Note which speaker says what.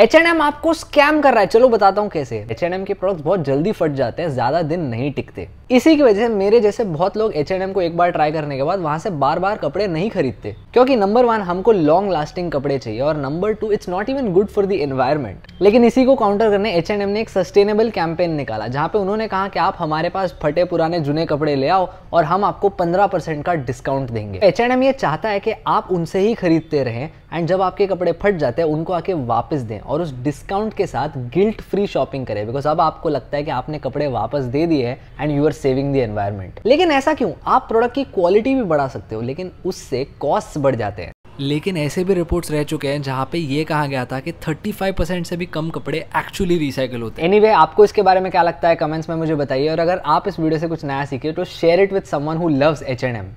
Speaker 1: H and M आपको scam कर रहा है चलो बताता हूँ कैसे एच एन एम के प्रोडक्ट बहुत जल्दी फट जाते हैं ज्यादा दिन नहीं टिकते इसी की वजह से मेरे जैसे बहुत लोग एच एन एम को एक बार ट्राई करने के बाद वहां से बार बार कपड़े नहीं खरीदते क्योंकि नंबर वन हमको लॉन्ग लास्टिंग कपड़े चाहिए और number two it's not even good for the environment लेकिन इसी को काउंटर करने एच एंड एम ने एक सस्टेनेबल कैंपेन निकाला जहाँ पे उन्होंने कहा कि आप हमारे पास फटे पुराने जुने कपड़े ले आओ और हम आपको 15 परसेंट का डिस्काउंट देंगे एच एंड एम ये चाहता है कि आप उनसे ही खरीदते रहें एंड जब आपके कपड़े फट जाते हैं उनको आके वापस दें और उस डिस्काउंट के साथ गिल्ट फ्री शॉपिंग करें बिकॉज अब आपको लगता है कि आपने कपड़े वापस दे दिए हैं and you are saving the environment लेकिन ऐसा क्यों आप प्रोडक्ट की क्वालिटी भी बढ़ा सकते हो लेकिन उससे कॉस्ट बढ़ जाते हैं लेकिन ऐसे भी रिपोर्ट्स रह चुके हैं जहां पे ये कहा गया था कि 35 परसेंट से भी कम कपड़े एक्चुअली रिसाइकिल होते हैं anyway, आपको इसके बारे में क्या लगता है कमेंट्स में मुझे बताइए और अगर आप इस वीडियो से कुछ नया सीखे तो share it with someone who loves H and M